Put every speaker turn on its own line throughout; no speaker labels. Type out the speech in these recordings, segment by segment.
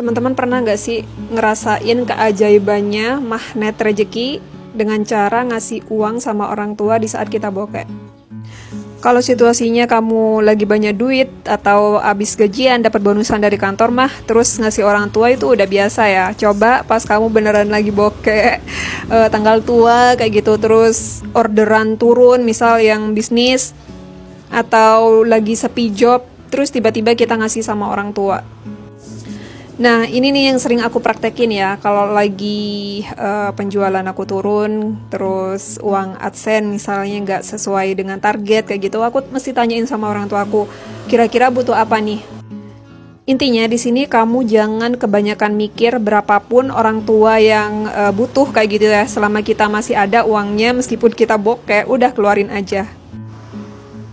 Teman-teman pernah nggak sih ngerasain keajaibannya magnet rejeki dengan cara ngasih uang sama orang tua di saat kita bokeh? Kalau situasinya kamu lagi banyak duit atau abis gajian dapat bonusan dari kantor mah terus ngasih orang tua itu udah biasa ya. Coba pas kamu beneran lagi bokeh eh, tanggal tua kayak gitu terus orderan turun misal yang bisnis atau lagi sepi job terus tiba-tiba kita ngasih sama orang tua Nah, ini nih yang sering aku praktekin ya. Kalau lagi uh, penjualan aku turun, terus uang adsen misalnya nggak sesuai dengan target kayak gitu, aku mesti tanyain sama orang tua aku, kira-kira butuh apa nih? Intinya di sini kamu jangan kebanyakan mikir berapapun orang tua yang uh, butuh kayak gitu ya. Selama kita masih ada uangnya, meskipun kita bokeh, udah keluarin aja.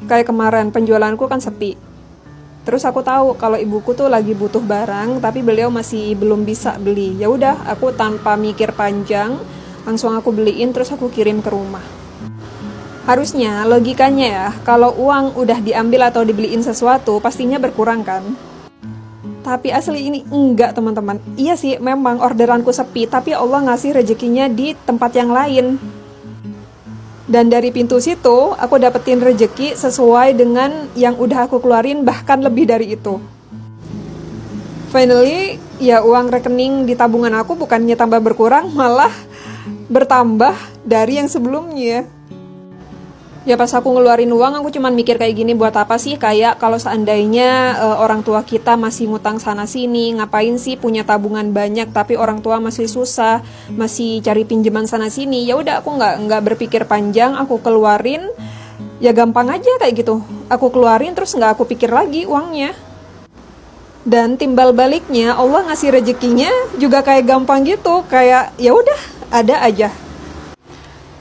Kayak kemarin penjualanku kan sepi terus aku tahu kalau ibuku tuh lagi butuh barang tapi beliau masih belum bisa beli ya udah aku tanpa mikir panjang langsung aku beliin terus aku kirim ke rumah harusnya logikanya ya kalau uang udah diambil atau dibeliin sesuatu pastinya berkurang kan tapi asli ini enggak teman-teman iya sih memang orderanku sepi tapi Allah ngasih rezekinya di tempat yang lain dan dari pintu situ aku dapetin rejeki sesuai dengan yang udah aku keluarin bahkan lebih dari itu finally ya uang rekening di tabungan aku bukannya tambah berkurang malah bertambah dari yang sebelumnya ya pas aku ngeluarin uang aku cuman mikir kayak gini buat apa sih kayak kalau seandainya e, orang tua kita masih ngutang sana sini ngapain sih punya tabungan banyak tapi orang tua masih susah masih cari pinjaman sana sini ya udah aku nggak nggak berpikir panjang aku keluarin ya gampang aja kayak gitu aku keluarin terus nggak aku pikir lagi uangnya dan timbal baliknya Allah ngasih rezekinya juga kayak gampang gitu kayak ya udah ada aja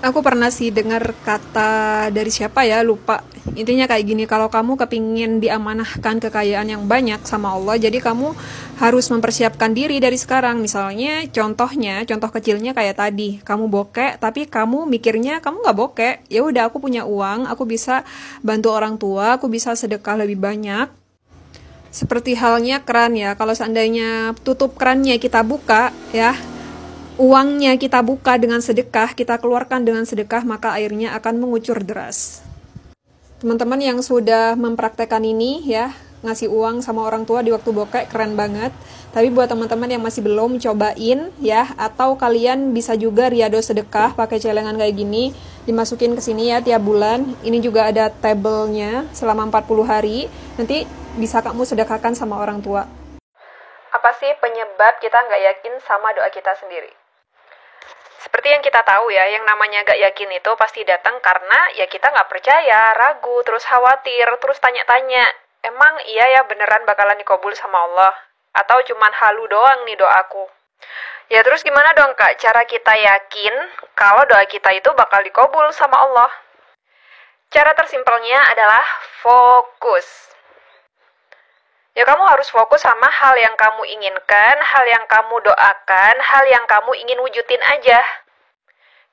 aku pernah sih dengar kata dari siapa ya lupa intinya kayak gini kalau kamu kepingin diamanahkan kekayaan yang banyak sama Allah jadi kamu harus mempersiapkan diri dari sekarang misalnya contohnya contoh kecilnya kayak tadi kamu bokek tapi kamu mikirnya kamu nggak bokek ya udah aku punya uang aku bisa bantu orang tua aku bisa sedekah lebih banyak seperti halnya keran ya kalau seandainya tutup kerannya kita buka ya uangnya kita buka dengan sedekah, kita keluarkan dengan sedekah, maka airnya akan mengucur deras. Teman-teman yang sudah mempraktekkan ini ya, ngasih uang sama orang tua di waktu bokek keren banget. Tapi buat teman-teman yang masih belum cobain ya, atau kalian bisa juga riado sedekah pakai celengan kayak gini, dimasukin ke sini ya tiap bulan. Ini juga ada tabelnya selama 40 hari. Nanti bisa kamu sedekahkan sama orang tua. Apa sih penyebab kita nggak yakin sama doa kita sendiri? Seperti yang kita tahu ya, yang namanya gak yakin itu pasti datang karena ya kita nggak percaya, ragu, terus khawatir, terus tanya-tanya. Emang iya ya beneran bakalan dikabul sama Allah? Atau cuman halu doang nih doaku? Ya terus gimana dong kak cara kita yakin kalau doa kita itu bakal dikabul sama Allah? Cara tersimpelnya adalah fokus ya kamu harus fokus sama hal yang kamu inginkan, hal yang kamu doakan, hal yang kamu ingin wujudin aja.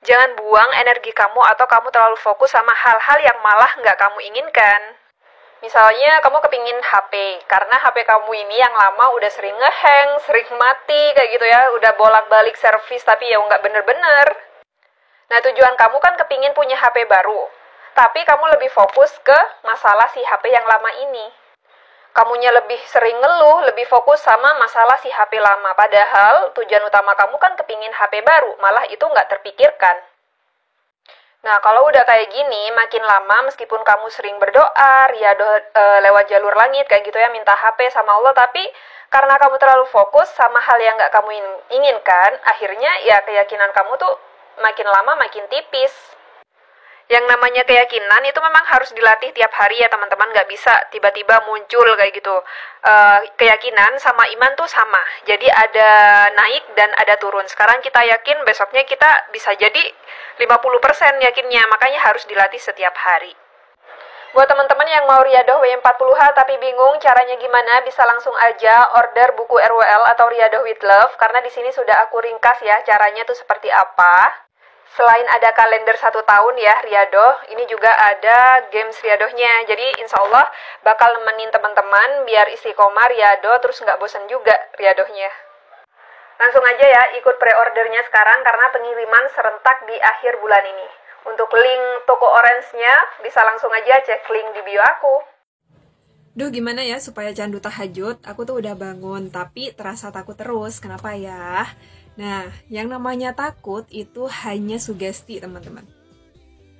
Jangan buang energi kamu atau kamu terlalu fokus sama hal-hal yang malah nggak kamu inginkan. Misalnya kamu kepingin HP, karena HP kamu ini yang lama udah sering ngeheng, sering mati, kayak gitu ya, udah bolak-balik servis tapi ya nggak bener-bener. Nah tujuan kamu kan kepingin punya HP baru, tapi kamu lebih fokus ke masalah si HP yang lama ini kamunya lebih sering ngeluh, lebih fokus sama masalah si HP lama. Padahal tujuan utama kamu kan kepingin HP baru, malah itu nggak terpikirkan. Nah, kalau udah kayak gini, makin lama meskipun kamu sering berdoa, ya do, e, eh, lewat jalur langit kayak gitu ya, minta HP sama Allah, tapi karena kamu terlalu fokus sama hal yang nggak kamu inginkan, akhirnya ya keyakinan kamu tuh makin lama makin tipis yang namanya keyakinan itu memang harus dilatih tiap hari ya teman-teman nggak bisa tiba-tiba muncul kayak gitu e, keyakinan sama iman tuh sama jadi ada naik dan ada turun sekarang kita yakin besoknya kita bisa jadi 50% yakinnya makanya harus dilatih setiap hari Buat teman-teman yang mau riadoh W40H tapi bingung caranya gimana, bisa langsung aja order buku RWL atau Riadoh with Love karena di sini sudah aku ringkas ya caranya tuh seperti apa. Selain ada kalender satu tahun ya Riado, ini juga ada games Riadohnya. Jadi insya Allah bakal nemenin teman-teman biar isi istiqomah Riado terus nggak bosan juga Riadohnya. Langsung aja ya ikut pre-ordernya sekarang karena pengiriman serentak di akhir bulan ini. Untuk link toko orange-nya bisa langsung aja cek link di bio aku. Duh gimana ya supaya candu tahajud, aku tuh udah bangun tapi terasa takut terus, kenapa ya? Nah, yang namanya takut itu hanya sugesti, teman-teman.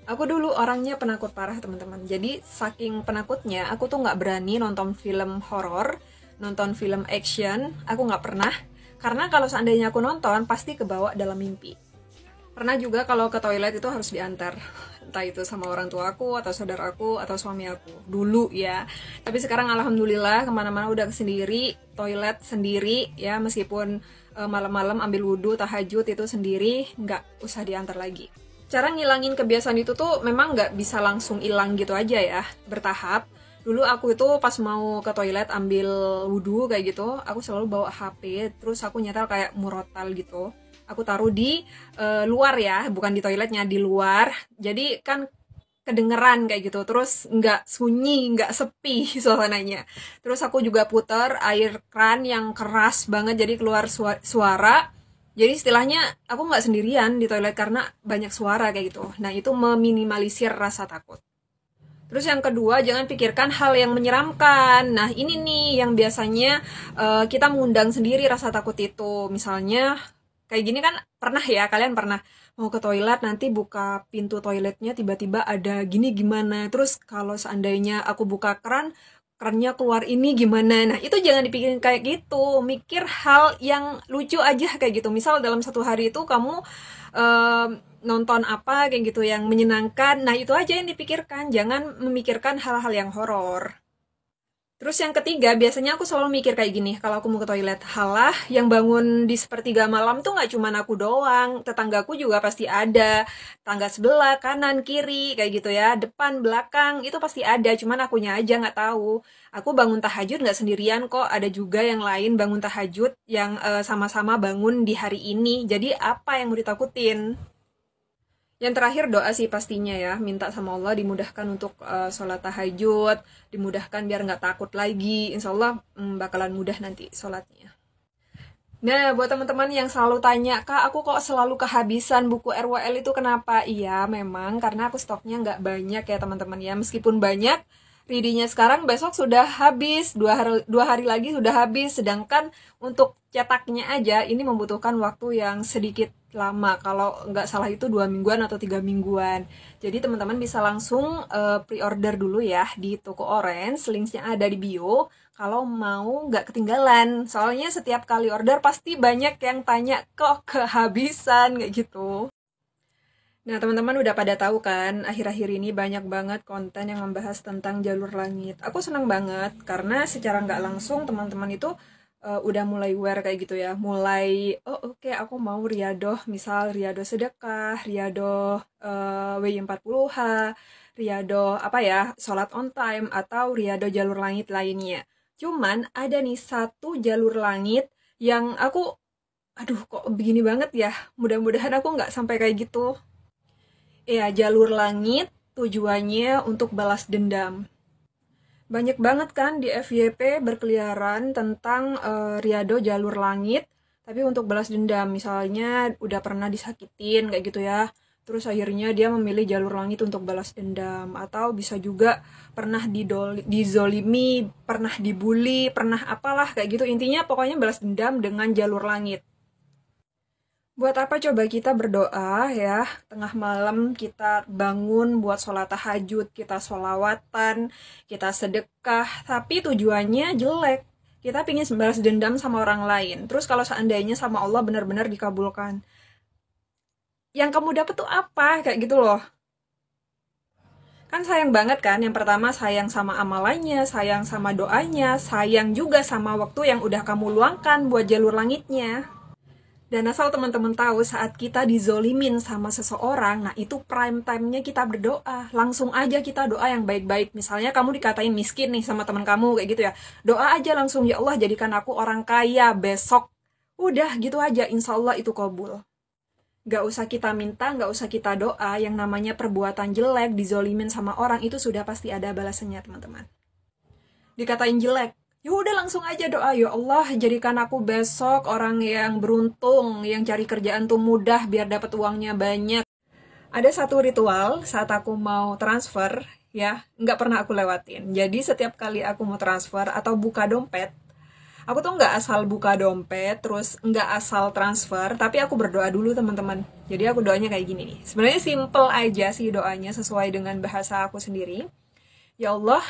Aku dulu orangnya penakut parah, teman-teman. Jadi, saking penakutnya, aku tuh nggak berani nonton film horor, nonton film action, aku nggak pernah. Karena kalau seandainya aku nonton, pasti kebawa dalam mimpi. Pernah juga kalau ke toilet itu harus diantar. Entah itu sama orang tua aku, atau saudara aku, atau suami aku. Dulu ya. Tapi sekarang alhamdulillah kemana-mana udah sendiri, toilet sendiri ya, meskipun Eh, malam-malam ambil wudhu tahajud itu sendiri nggak usah diantar lagi cara ngilangin kebiasaan itu tuh memang nggak bisa langsung hilang gitu aja ya bertahap dulu aku itu pas mau ke toilet ambil wudhu kayak gitu aku selalu bawa HP terus aku nyetel kayak murotal gitu aku taruh di uh, luar ya bukan di toiletnya di luar jadi kan kedengeran kayak gitu terus nggak sunyi nggak sepi suasananya terus aku juga puter air kran yang keras banget jadi keluar suara jadi istilahnya aku nggak sendirian di toilet karena banyak suara kayak gitu nah itu meminimalisir rasa takut Terus yang kedua, jangan pikirkan hal yang menyeramkan. Nah, ini nih yang biasanya uh, kita mengundang sendiri rasa takut itu. Misalnya kayak gini kan pernah ya kalian pernah mau ke toilet nanti buka pintu toiletnya tiba-tiba ada gini gimana terus kalau seandainya aku buka keran kerannya keluar ini gimana nah itu jangan dipikirin kayak gitu mikir hal yang lucu aja kayak gitu misal dalam satu hari itu kamu um, nonton apa kayak gitu yang menyenangkan nah itu aja yang dipikirkan jangan memikirkan hal-hal yang horor Terus yang ketiga, biasanya aku selalu mikir kayak gini, kalau aku mau ke toilet, halah yang bangun di sepertiga malam tuh nggak cuma aku doang, tetanggaku juga pasti ada, tangga sebelah, kanan, kiri, kayak gitu ya, depan, belakang, itu pasti ada, cuman akunya aja nggak tahu. Aku bangun tahajud nggak sendirian kok, ada juga yang lain bangun tahajud yang eh, sama-sama uh, bangun di hari ini, jadi apa yang mau ditakutin? Yang terakhir doa sih pastinya ya, minta sama Allah dimudahkan untuk uh, sholat tahajud, dimudahkan biar nggak takut lagi, insya Allah mm, bakalan mudah nanti sholatnya. Nah, buat teman-teman yang selalu tanya, Kak, aku kok selalu kehabisan buku RWL itu kenapa? Iya, memang karena aku stoknya nggak banyak ya teman-teman ya. Meskipun banyak, readingnya sekarang besok sudah habis dua hari dua hari lagi sudah habis sedangkan untuk cetaknya aja ini membutuhkan waktu yang sedikit lama kalau nggak salah itu dua mingguan atau tiga mingguan jadi teman-teman bisa langsung uh, pre-order dulu ya di toko orange linknya ada di bio kalau mau nggak ketinggalan soalnya setiap kali order pasti banyak yang tanya kok kehabisan kayak gitu Nah, teman-teman udah pada tahu kan, akhir-akhir ini banyak banget konten yang membahas tentang jalur langit. Aku senang banget karena secara nggak langsung teman-teman itu uh, udah mulai aware kayak gitu ya. Mulai, oh oke okay, aku mau riadoh, misal riadoh sedekah, riadoh eh, uh, W40H, riadoh apa ya, sholat on time, atau riadoh jalur langit lainnya. Cuman ada nih satu jalur langit yang aku, aduh kok begini banget ya, mudah-mudahan aku nggak sampai kayak gitu ya jalur langit tujuannya untuk balas dendam. Banyak banget kan di FYP berkeliaran tentang uh, Riado jalur langit, tapi untuk balas dendam misalnya udah pernah disakitin kayak gitu ya. Terus akhirnya dia memilih jalur langit untuk balas dendam atau bisa juga pernah didol dizolimi, pernah dibully, pernah apalah kayak gitu. Intinya pokoknya balas dendam dengan jalur langit. Buat apa coba kita berdoa ya, tengah malam kita bangun buat sholat tahajud, kita sholawatan, kita sedekah, tapi tujuannya jelek. Kita pingin sembaras dendam sama orang lain. Terus kalau seandainya sama Allah benar-benar dikabulkan. Yang kamu dapat tuh apa? Kayak gitu loh. Kan sayang banget kan, yang pertama sayang sama amalannya, sayang sama doanya, sayang juga sama waktu yang udah kamu luangkan buat jalur langitnya. Dan asal teman-teman tahu saat kita dizolimin sama seseorang, nah itu prime time-nya kita berdoa. Langsung aja kita doa yang baik-baik. Misalnya kamu dikatain miskin nih sama teman kamu kayak gitu ya. Doa aja langsung, ya Allah jadikan aku orang kaya besok. Udah gitu aja, insya Allah itu kabul. Gak usah kita minta, gak usah kita doa, yang namanya perbuatan jelek, dizolimin sama orang, itu sudah pasti ada balasannya teman-teman. Dikatain jelek, ya udah langsung aja doa ya Allah jadikan aku besok orang yang beruntung yang cari kerjaan tuh mudah biar dapat uangnya banyak ada satu ritual saat aku mau transfer ya nggak pernah aku lewatin jadi setiap kali aku mau transfer atau buka dompet aku tuh nggak asal buka dompet terus nggak asal transfer tapi aku berdoa dulu teman-teman jadi aku doanya kayak gini nih sebenarnya simple aja sih doanya sesuai dengan bahasa aku sendiri ya Allah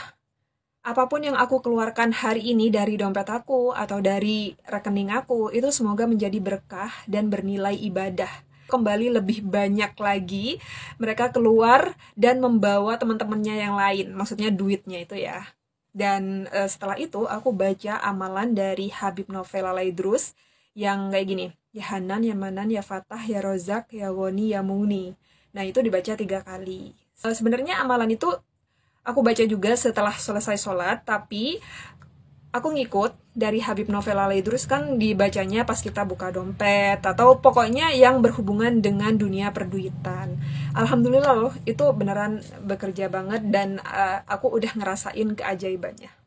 apapun yang aku keluarkan hari ini dari dompet aku atau dari rekening aku itu semoga menjadi berkah dan bernilai ibadah kembali lebih banyak lagi mereka keluar dan membawa teman-temannya yang lain maksudnya duitnya itu ya dan e, setelah itu aku baca amalan dari Habib Novela Laidrus yang kayak gini ya Hanan ya Manan ya Fatah ya Rozak ya Woni ya Muni nah itu dibaca tiga kali eh, sebenarnya amalan itu Aku baca juga setelah selesai sholat, tapi aku ngikut dari Habib Novel Alay terus kan dibacanya pas kita buka dompet atau pokoknya yang berhubungan dengan dunia perduitan. Alhamdulillah loh itu beneran bekerja banget dan uh, aku udah ngerasain keajaibannya.